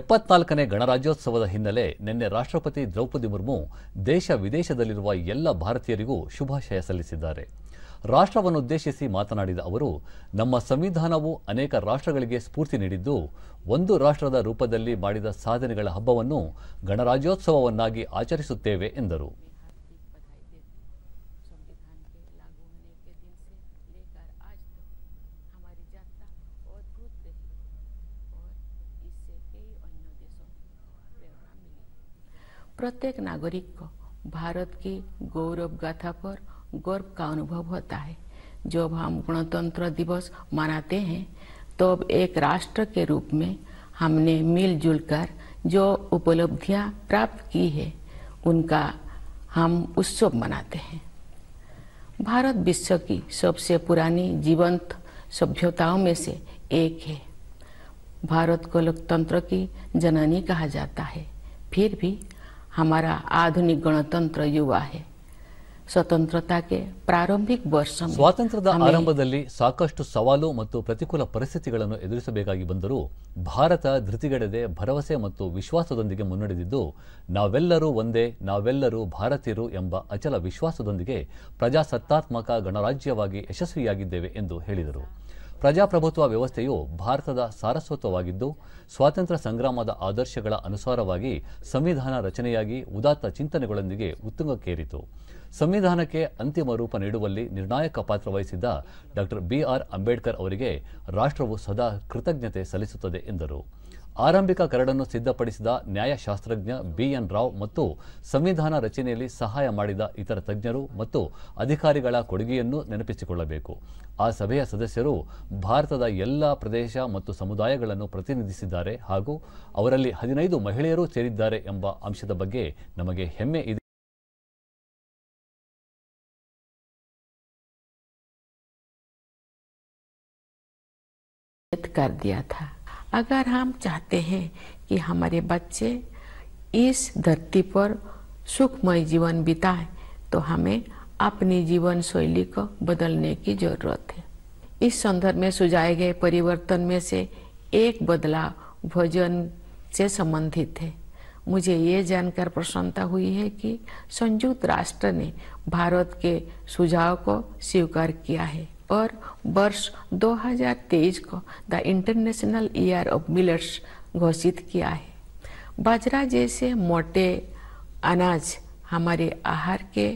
ಎಪ್ಪತ್ನಾಲ್ಕನೇ ಗಣರಾಜ್ಯೋತ್ಸವದ ಹಿನ್ನೆಲೆ ನಿನ್ನೆ ರಾಷ್ಟ್ರಪತಿ ದ್ರೌಪದಿ ಮುರ್ಮು ದೇಶ ವಿದೇಶದಲ್ಲಿರುವ ಎಲ್ಲ ಭಾರತೀಯರಿಗೂ ಶುಭಾಶಯ ಸಲ್ಲಿಸಿದ್ದಾರೆ ರಾಷ್ಟ್ರವನ್ನುದ್ದೇಶಿಸಿ ಮಾತನಾಡಿದ ಅವರು ನಮ್ಮ ಸಂವಿಧಾನವು ಅನೇಕ ರಾಷ್ಟ್ರಗಳಿಗೆ ಸ್ಫೂರ್ತಿ ನೀಡಿದ್ದು ಒಂದು ರಾಷ್ಟ್ರದ ರೂಪದಲ್ಲಿ ಮಾಡಿದ ಸಾಧನೆಗಳ ಹಬ್ಬವನ್ನು ಗಣರಾಜ್ಯೋತ್ಸವವನ್ನಾಗಿ ಆಚರಿಸುತ್ತೇವೆ ಎಂದರು प्रत्येक नागरिक को भारत की गौरव गाथा पर गर्व का अनुभव होता है जब हम गणतंत्र दिवस मनाते हैं तब अब एक राष्ट्र के रूप में हमने मिलजुल कर जो उपलब्धियां प्राप्त की है उनका हम उत्सव मनाते हैं भारत विश्व की सबसे पुरानी जीवंत सभ्यताओं में से एक है भारत को लोकतंत्र की जननी कहा जाता है फिर भी हमारा आधुनिक गणतंत्र युवा है ಸ್ವತಂತ್ರತಾ ಪ್ರಾರಂಭಿಕ ವರ್ಷ ಸ್ವಾತಂತ್ರ್ಯದ ಆರಂಭದಲ್ಲಿ ಸಾಕಷ್ಟು ಸವಾಲು ಮತ್ತು ಪ್ರತಿಕೂಲ ಪರಿಸ್ಥಿತಿಗಳನ್ನು ಎದುರಿಸಬೇಕಾಗಿ ಬಂದರೂ ಭಾರತ ಧೃತಿಗೆಡದೆ ಭರವಸೆ ಮತ್ತು ವಿಶ್ವಾಸದೊಂದಿಗೆ ಮುನ್ನಡೆದಿದ್ದು ನಾವೆಲ್ಲರೂ ಒಂದೇ ನಾವೆಲ್ಲರೂ ಭಾರತೀಯರು ಎಂಬ ಅಚಲ ವಿಶ್ವಾಸದೊಂದಿಗೆ ಪ್ರಜಾಸತ್ತಾತ್ಮಕ ಗಣರಾಜ್ಯವಾಗಿ ಯಶಸ್ವಿಯಾಗಿದ್ದೇವೆ ಎಂದು ಹೇಳಿದರು ಪ್ರಜಾಪ್ರಭುತ್ವ ವ್ಯವಸ್ಥೆಯು ಭಾರತದ ಸಾರಸ್ವತವಾಗಿದ್ದು ಸ್ವಾತಂತ್ರ್ಯ ಸಂಗ್ರಾಮದ ಆದರ್ಶಗಳ ಅನುಸಾರವಾಗಿ ಸಂವಿಧಾನ ರಚನೆಯಾಗಿ ಉದಾತ್ತ ಚಿಂತನೆಗಳೊಂದಿಗೆ ಉತ್ತುಂಗಕ್ಕೇರಿತು ಸಂವಿಧಾನಕ್ಕೆ ಅಂತಿಮ ರೂಪ ನೀಡುವಲ್ಲಿ ನಿರ್ಣಾಯಕ ಪಾತ್ರ ವಹಿಸಿದ್ದ ಡಾಕ್ಟರ್ ಬಿಆರ್ ಅಂಬೇಡ್ಕರ್ ಅವರಿಗೆ ರಾಷ್ಟ್ರವು ಸದಾ ಕೃತಜ್ಞತೆ ಸಲ್ಲಿಸುತ್ತದೆ ಎಂದರು ಆರಂಭಿಕ ಕರಡನ್ನು ಸಿದ್ಧಪಡಿಸಿದ ನ್ಯಾಯಶಾಸ್ತ್ರಜ್ಞ ಬಿಎನ್ ರಾವ್ ಮತ್ತು ಸಂವಿಧಾನ ರಚನೆಯಲ್ಲಿ ಸಹಾಯ ಮಾಡಿದ ಇತರ ತಜ್ಞರು ಮತ್ತು ಅಧಿಕಾರಿಗಳ ಕೊಡುಗೆಯನ್ನು ನೆನಪಿಸಿಕೊಳ್ಳಬೇಕು ಆ ಸಭೆಯ ಸದಸ್ಯರು ಭಾರತದ ಎಲ್ಲ ಪ್ರದೇಶ ಮತ್ತು ಸಮುದಾಯಗಳನ್ನು ಪ್ರತಿನಿಧಿಸಿದ್ದಾರೆ ಹಾಗೂ ಅವರಲ್ಲಿ ಹದಿನೈದು ಮಹಿಳೆಯರೂ ಸೇರಿದ್ದಾರೆ ಎಂಬ ಅಂಶದ ಬಗ್ಗೆ ನಮಗೆ ಹೆಮ್ಮೆ ಇದೆ अगर हम चाहते हैं कि हमारे बच्चे इस धरती पर सुखमय जीवन बिताएं तो हमें अपनी जीवन शैली को बदलने की जरूरत है इस संदर्भ में सुझाए गए परिवर्तन में से एक बदलाव भोजन से संबंधित है मुझे ये जानकर प्रसन्नता हुई है कि संयुक्त राष्ट्र ने भारत के सुझाव को स्वीकार किया है और वर्ष 2023 को the international year of millets घोषित किया है बाजरा जैसे मोटे अनाज हमारे आहार के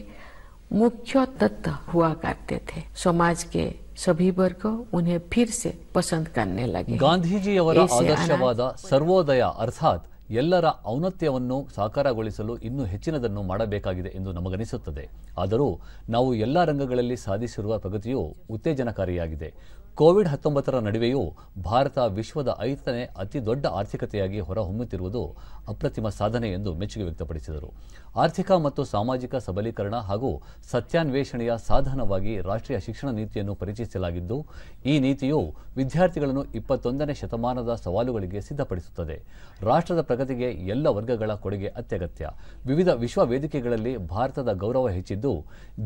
मुख्य तत्व हुआ करते थे समाज के सभी वर्ग उन्हें फिर से पसंद करने लगे गांधी जी ಅವರ सर्वोदया अर्थात ಎಲ್ಲರ ಔನ್ನತ್ಯವನ್ನು ಸಾಕಾರಗೊಳಿಸಲು ಇನ್ನೂ ಹೆಚ್ಚಿನದನ್ನು ಮಾಡಬೇಕಾಗಿದೆ ಎಂದು ನಮಗನಿಸುತ್ತದೆ ಆದರೂ ನಾವು ಎಲ್ಲ ರಂಗಗಳಲ್ಲಿ ಸಾಧಿಸಿರುವ ಪ್ರಗತಿಯು ಉತ್ತೇಜನಕಾರಿಯಾಗಿದೆ ಕೋವಿಡ್ ಹತ್ತೊಂಬತ್ತರ ನಡುವೆಯೂ ಭಾರತ ವಿಶ್ವದ ಐದನೇ ಅತಿ ದೊಡ್ಡ ಆರ್ಥಿಕತೆಯಾಗಿ ಹೊರಹೊಮ್ಮುತ್ತಿರುವುದು ಅಪ್ರತಿಮ ಸಾಧನೆ ಎಂದು ಮೆಚ್ಚುಗೆ ವ್ಯಕ್ತಪಡಿಸಿದರು ಆರ್ಥಿಕ ಮತ್ತು ಸಾಮಾಜಿಕ ಸಬಲೀಕರಣ ಹಾಗೂ ಸತ್ಯಾನ್ವೇಷಣೆಯ ಸಾಧನವಾಗಿ ರಾಷ್ಟ್ರೀಯ ಶಿಕ್ಷಣ ನೀತಿಯನ್ನು ಪರಿಚಯಿಸಲಾಗಿದ್ದು ಈ ನೀತಿಯು ವಿದ್ಯಾರ್ಥಿಗಳನ್ನು ಇಪ್ಪತ್ತೊಂದನೇ ಶತಮಾನದ ಸವಾಲುಗಳಿಗೆ ಸಿದ್ಧಪಡಿಸುತ್ತದೆ ರಾಷ್ಟ್ರದ ಪ್ರಗತಿಗೆ ಎಲ್ಲ ವರ್ಗಗಳ ಕೊಡುಗೆ ಅತ್ಯಗತ್ಯ ವಿವಿಧ ವಿಶ್ವ ವೇದಿಕೆಗಳಲ್ಲಿ ಭಾರತದ ಗೌರವ ಹೆಚ್ಚಿದ್ದು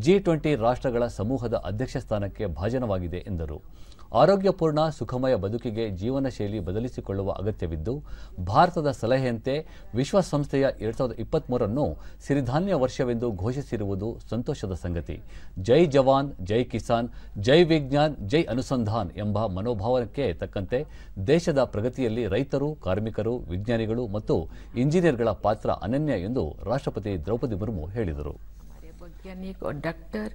ಜಿ ಟ್ವೆಂಟಿ ರಾಷ್ಟ್ರಗಳ ಸಮೂಹದ ಅಧ್ಯಕ್ಷ ಸ್ಥಾನಕ್ಕೆ ಭಾಜನವಾಗಿದೆ ಎಂದರು ಆರೋಗ್ಯಪೂರ್ಣ ಸುಖಮಯ ಬದುಕಿಗೆ ಜೀವನ ಶೈಲಿ ಬದಲಿಸಿಕೊಳ್ಳುವ ಅಗತ್ಯವಿದ್ದು ಭಾರತದ ಸಲಹೆಯಂತೆ ವಿಶ್ವಸಂಸ್ಥೆಯ ಎರಡ್ ಸಾವಿರದ ಇಪ್ಪತ್ತ್ಮೂರನ್ನು ಸಿರಿಧಾನ್ಯ ವರ್ಷವೆಂದು ಘೋಷಿಸಿರುವುದು ಸಂತೋಷದ ಸಂಗತಿ ಜೈ ಜವಾನ್ ಜೈ ಕಿಸಾನ್ ಜೈ ವಿಜ್ಞಾನ್ ಜೈ ಅನುಸಂಧಾನ್ ಎಂಬ ಮನೋಭಾವಕ್ಕೆ ತಕ್ಕಂತೆ ದೇಶದ ಪ್ರಗತಿಯಲ್ಲಿ ರೈತರು ಕಾರ್ಮಿಕರು ವಿಜ್ಞಾನಿಗಳು ಮತ್ತು ಇಂಜಿನಿಯರ್ಗಳ ಪಾತ್ರ ಅನನ್ಯ ಎಂದು ರಾಷ್ಟ್ರಪತಿ ದ್ರೌಪದಿ ಮುರ್ಮು ಹೇಳಿದರು और डॉक्टर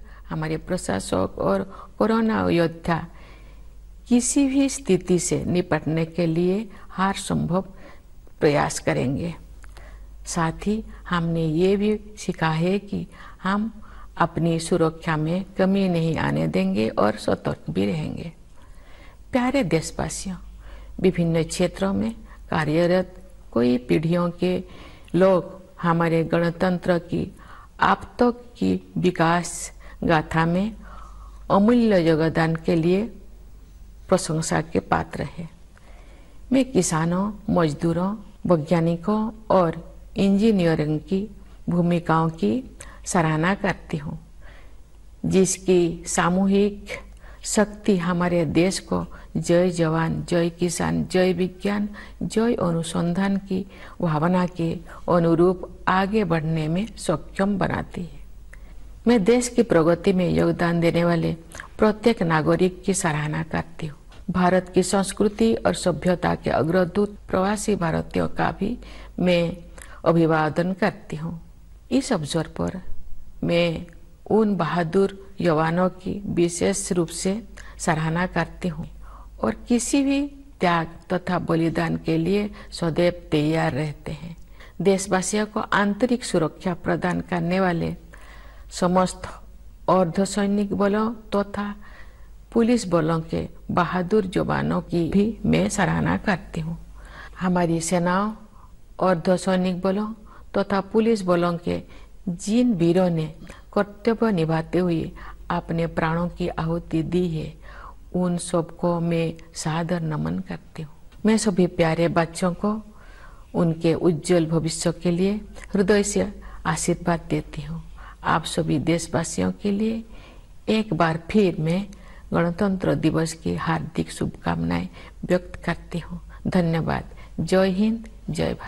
किसी भी स्थिति से निपटने के लिए हर संभव प्रयास करेंगे साथ ही हमने ये भी सीखा है कि हम अपनी सुरक्षा में कमी नहीं आने देंगे और सतर्क भी रहेंगे प्यारे देशवासियों विभिन्न क्षेत्रों में कार्यरत कई पीढ़ियों के लोग हमारे गणतंत्र की आप तक तो की विकास गाथा में अमूल्य योगदान के लिए प्रशंसा के पात्र है मैं किसानों मजदूरों वैज्ञानिकों और इंजीनियरिंग की भूमिकाओं की सराहना करती हूँ जिसकी सामूहिक शक्ति हमारे देश को जय जवान जय किसान जय विज्ञान जय अनुसंधान की भावना के अनुरूप आगे बढ़ने में सक्षम बनाती है मैं देश की प्रगति में योगदान देने वाले प्रत्येक नागरिक की सराहना करती हूँ भारत की संस्कृति और सभ्यता के अग्रदूत प्रवासी भारतीयों का भी मैं अभिवादन करती हूँ इस अवसर पर मैं उन बहादुर युवानों की विशेष रूप से सराहना करती हूँ और किसी भी त्याग तथा बलिदान के लिए सदैव तैयार रहते हैं देशवासियों को आंतरिक सुरक्षा प्रदान करने वाले समस्त अर्धसैनिक बलों तथा तो पुलिस बलों के बहादुर जवानों की भी मैं सराहना करती हूँ हमारी सेनाओं अर्धसैनिक बलों तथा तो पुलिस बलों के जिन वीरों ने कर्तव्य निभाते हुए अपने प्राणों की आहुति दी है उन सबको मैं सादर नमन करती हूँ मैं सभी प्यारे बच्चों को उनके उज्जवल भविष्य के लिए हृदय से आशीर्वाद देती हूँ आप सभी देशवासियों के लिए एक बार फिर मैं गणतंत्र दिवस की हार्दिक शुभकामनाएं व्यक्त करती हूँ धन्यवाद जय हिंद जय भारत